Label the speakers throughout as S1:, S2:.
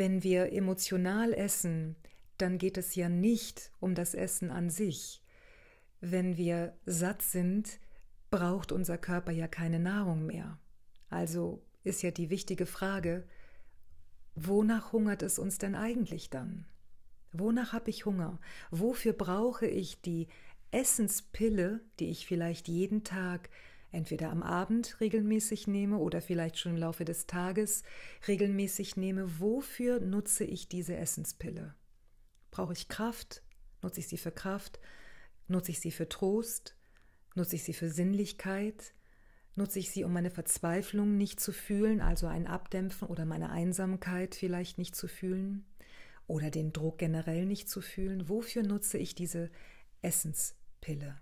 S1: Wenn wir emotional essen, dann geht es ja nicht um das Essen an sich. Wenn wir satt sind, braucht unser Körper ja keine Nahrung mehr. Also ist ja die wichtige Frage, wonach hungert es uns denn eigentlich dann? Wonach habe ich Hunger? Wofür brauche ich die Essenspille, die ich vielleicht jeden Tag entweder am Abend regelmäßig nehme oder vielleicht schon im Laufe des Tages regelmäßig nehme, wofür nutze ich diese Essenspille? Brauche ich Kraft? Nutze ich sie für Kraft? Nutze ich sie für Trost? Nutze ich sie für Sinnlichkeit? Nutze ich sie, um meine Verzweiflung nicht zu fühlen, also ein Abdämpfen oder meine Einsamkeit vielleicht nicht zu fühlen oder den Druck generell nicht zu fühlen? Wofür nutze ich diese Essenspille?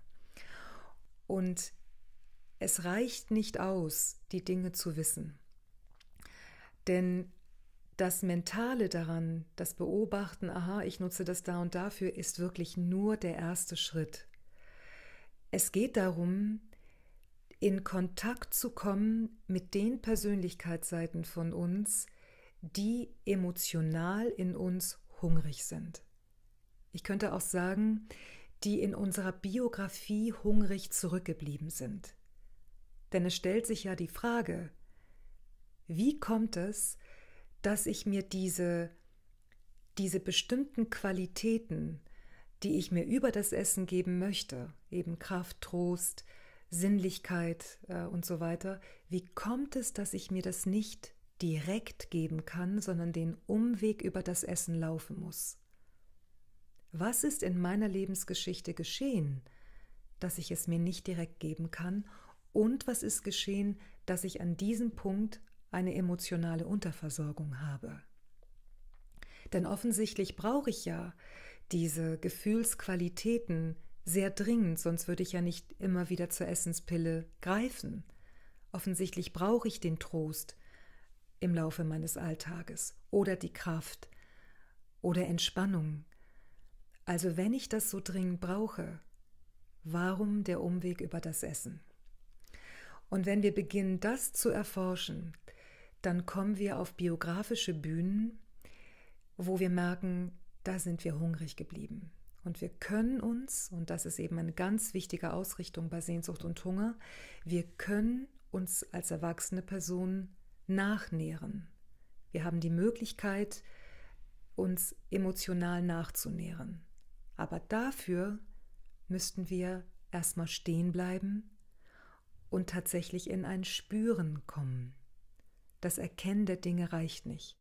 S1: Und es reicht nicht aus, die Dinge zu wissen. Denn das Mentale daran, das Beobachten, aha, ich nutze das da und dafür, ist wirklich nur der erste Schritt. Es geht darum, in Kontakt zu kommen mit den Persönlichkeitsseiten von uns, die emotional in uns hungrig sind. Ich könnte auch sagen, die in unserer Biografie hungrig zurückgeblieben sind. Denn es stellt sich ja die Frage, wie kommt es, dass ich mir diese, diese bestimmten Qualitäten, die ich mir über das Essen geben möchte, eben Kraft, Trost, Sinnlichkeit äh, und so weiter, wie kommt es, dass ich mir das nicht direkt geben kann, sondern den Umweg über das Essen laufen muss? Was ist in meiner Lebensgeschichte geschehen, dass ich es mir nicht direkt geben kann und was ist geschehen, dass ich an diesem Punkt eine emotionale Unterversorgung habe? Denn offensichtlich brauche ich ja diese Gefühlsqualitäten sehr dringend, sonst würde ich ja nicht immer wieder zur Essenspille greifen. Offensichtlich brauche ich den Trost im Laufe meines Alltages oder die Kraft oder Entspannung. Also wenn ich das so dringend brauche, warum der Umweg über das Essen? Und wenn wir beginnen, das zu erforschen, dann kommen wir auf biografische Bühnen, wo wir merken, da sind wir hungrig geblieben. Und wir können uns, und das ist eben eine ganz wichtige Ausrichtung bei Sehnsucht und Hunger, wir können uns als erwachsene Person nachnähren. Wir haben die Möglichkeit, uns emotional nachzunähren. Aber dafür müssten wir erstmal stehen bleiben und tatsächlich in ein Spüren kommen. Das Erkennen der Dinge reicht nicht.